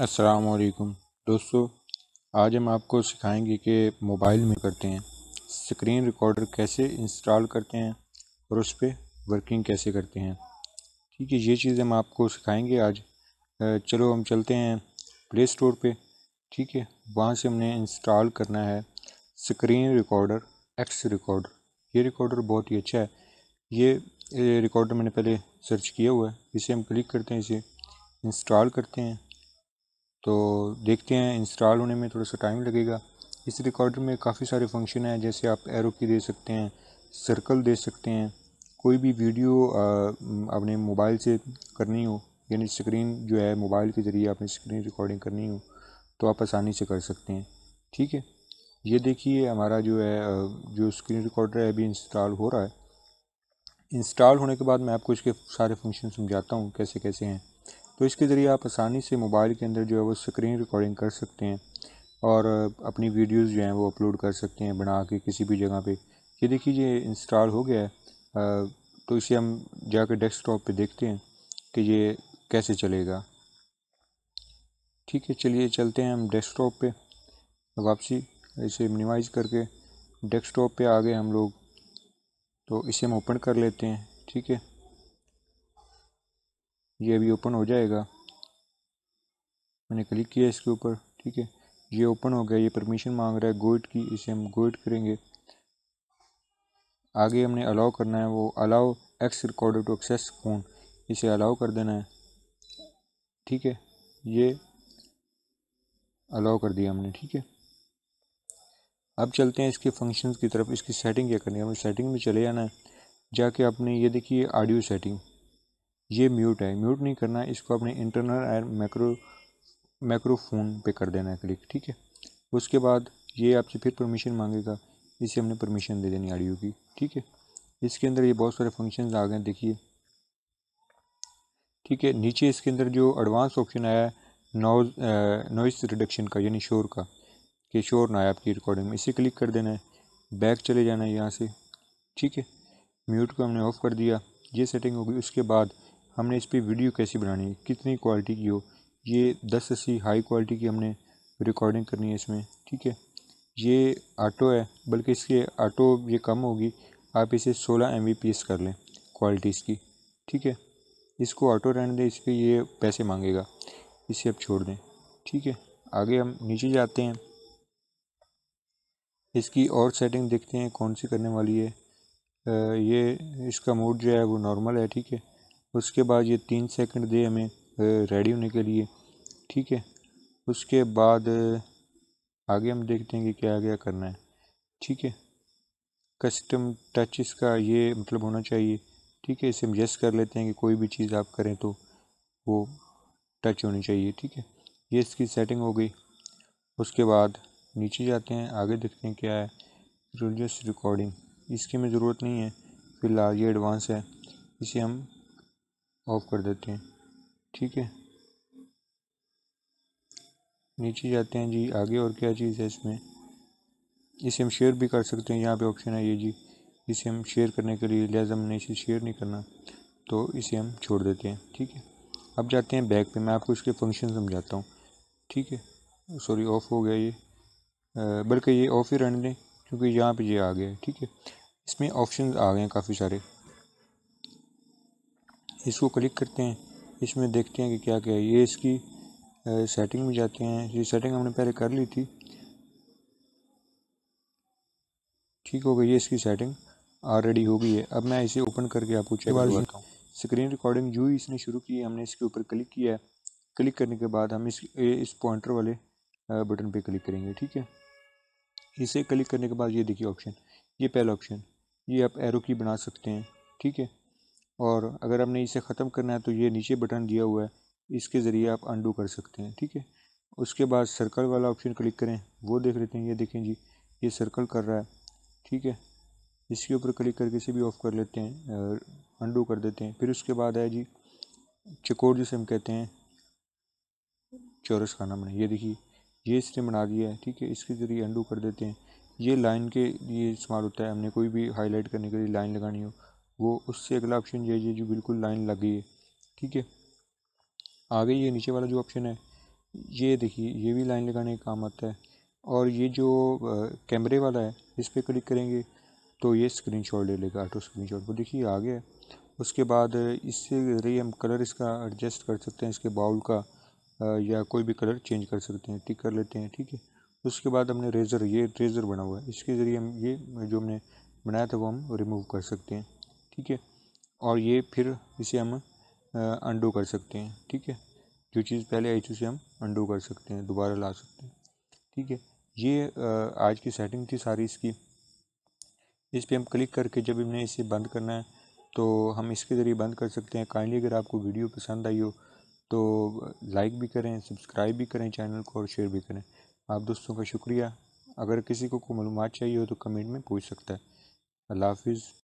अस्सलाम वालेकुम दोस्तों आज हम आपको सिखाएंगे कि मोबाइल में करते हैं स्क्रीन रिकॉर्डर कैसे इंस्टॉल करते हैं और उस पर वर्किंग कैसे करते हैं ठीक है ये चीज़ हम आपको सिखाएंगे आज चलो हम चलते हैं प्ले स्टोर पे ठीक है वहाँ से हमने इंस्टॉल करना है स्क्रीन रिकॉर्डर एक्स रिकॉर्डर ये रिकॉर्डर बहुत ही अच्छा है ये रिकॉर्डर मैंने पहले सर्च किया हुआ है इसे हम क्लिक करते हैं इसे इंस्टॉल करते हैं तो देखते हैं इंस्टॉल होने में थोड़ा सा टाइम लगेगा इस रिकॉर्डर में काफ़ी सारे फंक्शन हैं जैसे आप एरो की दे सकते हैं सर्कल दे सकते हैं कोई भी वीडियो अपने मोबाइल से करनी हो यानी स्क्रीन जो है मोबाइल के ज़रिए आपने स्क्रीन रिकॉर्डिंग करनी हो तो आप आसानी से कर सकते हैं ठीक है ये देखिए हमारा जो है जो स्क्रीन रिकॉर्डर है अभी इंस्टॉल हो रहा है इंस्टॉल होने के बाद मैं आपको इसके सारे फंक्शन समझाता हूँ कैसे कैसे हैं तो इसके ज़रिए आप आसानी से मोबाइल के अंदर जो है वो स्क्रीन रिकॉर्डिंग कर सकते हैं और अपनी वीडियोस जो हैं वो अपलोड कर सकते हैं बना के किसी भी जगह पे ये देखिए ये इंस्टॉल हो गया है तो इसे हम जाकर डेस्कटॉप पे देखते हैं कि ये कैसे चलेगा ठीक है चलिए चलते हैं हम डेस्कटॉप पे वापसी इसे मिनिमाइज करके डेस्कटॉप पे आ गए हम लोग तो इसे हम ओपन कर लेते हैं ठीक है ये अभी ओपन हो जाएगा मैंने क्लिक किया इसके ऊपर ठीक है ये ओपन हो गया ये परमिशन मांग रहा है गोइड की इसे हम गोइड करेंगे आगे हमने अलाउ करना है वो allow X recorder to access phone इसे अलाउ कर देना है ठीक है ये अलाउ कर दिया हमने ठीक है अब चलते हैं इसके फंक्शंस की तरफ इसकी सेटिंग क्या करनी है हमें सेटिंग में चले जाना है जाके आपने ये देखिए ऑडियो सेटिंग ये म्यूट है म्यूट नहीं करना इसको अपने इंटरनल एंड मैक्रो मैक्रोफोन पे कर देना है क्लिक ठीक है उसके बाद ये आपसे फिर परमिशन मांगेगा इसे हमने परमिशन दे देनी ऑडियो की ठीक है इसके अंदर ये बहुत सारे फंक्शन आ गए देखिए ठीक है नीचे इसके अंदर जो एडवांस ऑप्शन आया है नॉइस रिडक्शन का यानी शोर का कि शोर ना आए आपकी रिकॉर्डिंग में इसे क्लिक कर देना है बैक चले जाना है यहाँ से ठीक है म्यूट को हमने ऑफ़ कर दिया ये सेटिंग होगी उसके बाद हमने इस पर वीडियो कैसी बनानी है कितनी क्वालिटी की हो ये दस अस्सी हाई क्वालिटी की हमने रिकॉर्डिंग करनी है इसमें ठीक है ये ऑटो है बल्कि इसके ऑटो ये कम होगी आप इसे सोलह एम कर लें क्वालिटी इसकी ठीक है इसको ऑटो रहने दें इस पर ये पैसे मांगेगा इसे आप छोड़ दें ठीक है आगे हम नीचे जाते हैं इसकी और सेटिंग देखते हैं कौन सी करने वाली है आ, ये इसका मोड जो है वो नॉर्मल है ठीक है उसके बाद ये तीन सेकंड दे हमें रेडी होने के लिए ठीक है उसके बाद आगे हम देखते हैं कि क्या क्या करना है ठीक है कस्टम टच इसका ये मतलब होना चाहिए ठीक है इसे हम यस कर लेते हैं कि कोई भी चीज़ आप करें तो वो टच होनी चाहिए ठीक है ये इसकी सेटिंग हो गई उसके बाद नीचे जाते हैं आगे देखते हैं क्या है रिलीजियस रिकॉर्डिंग इसकी हमें ज़रूरत नहीं है फिलहाल ये एडवांस है इसे हम ऑफ कर देते हैं ठीक है नीचे जाते हैं जी आगे और क्या चीज़ है इसमें इसे हम शेयर भी कर सकते हैं यहाँ पे ऑप्शन है ये जी इसे हम शेयर करने के लिए लिहाजा हमने इसे शेयर नहीं करना तो इसे हम छोड़ देते हैं ठीक है अब जाते हैं बैक पे मैं आपको इसके फंक्शन समझाता हूँ ठीक है सॉरी ऑफ़ हो गया ये बल्कि ये ऑफ़ ही रहने दें क्योंकि यहाँ पे ये आ गया है ठीक है इसमें ऑप्शन आ गए हैं काफ़ी सारे इसको क्लिक करते हैं इसमें देखते हैं कि क्या क्या है ये इसकी सेटिंग में जाते हैं ये सेटिंग हमने पहले कर ली थी ठीक हो गई ये इसकी सेटिंग ऑलरेडी हो गई है अब मैं इसे ओपन करके आपको चेक करवाता हूँ स्क्रीन रिकॉर्डिंग जो ही इसने शुरू की है हमने इसके ऊपर क्लिक किया है क्लिक करने के बाद हम इस इस पॉइंटर वाले बटन पे क्लिक करेंगे ठीक है इसे क्लिक करने के बाद ये देखिए ऑप्शन ये पहला ऑप्शन ये आप एरो की बना सकते हैं ठीक है और अगर हमने इसे ख़त्म करना है तो ये नीचे बटन दिया हुआ है इसके ज़रिए आप अंडू कर सकते हैं ठीक है उसके बाद सर्कल वाला ऑप्शन क्लिक करें वो देख लेते हैं ये देखें जी ये सर्कल कर रहा है ठीक है इसके ऊपर क्लिक करके इसे भी ऑफ़ कर लेते हैं अंडू कर देते हैं फिर उसके बाद है जी चकोर जिसे हम कहते हैं चौरस खाना बने ये देखिए ये इसने बना दिया है ठीक है इसके ज़रिए अंडू कर देते हैं ये लाइन के लिए इस्तेमाल होता है हमने कोई भी हाईलाइट करने के लिए लाइन लगानी हो वो उससे अगला ऑप्शन ये जो बिल्कुल लाइन लग गई है ठीक है आगे ये नीचे वाला जो ऑप्शन है ये देखिए ये भी लाइन लगाने का काम आता है और ये जो कैमरे वाला है इस पर क्लिक करेंगे तो ये स्क्रीन शॉट ले लेगा ऑटो स्क्रीन शॉट वो देखिए आ गया उसके बाद इससे रही हम कलर इसका एडजस्ट कर सकते हैं इसके बाउल का या कोई भी कलर चेंज कर सकते हैं टिक कर लेते हैं ठीक है उसके बाद हमने रेज़र ये रेज़र बना हुआ है इसके ज़रिए हम ये जो हमने बनाया था वो हम रिमूव कर सकते हैं ठीक है और ये फिर इसे हम अंडो कर सकते हैं ठीक है जो चीज़ पहले आई थी उसे हम अंडो कर सकते हैं दोबारा ला सकते हैं ठीक है ये आज की सेटिंग थी सारी इसकी इस पर हम क्लिक करके जब हमने इसे बंद करना है तो हम इसके ज़रिए बंद कर सकते हैं काइंडली अगर आपको वीडियो पसंद आई हो तो लाइक भी करें सब्सक्राइब भी करें चैनल को और शेयर भी करें आप दोस्तों का शुक्रिया अगर किसी को कोई मालूम चाहिए हो तो कमेंट में पूछ सकता है अल्लाह हाफिज़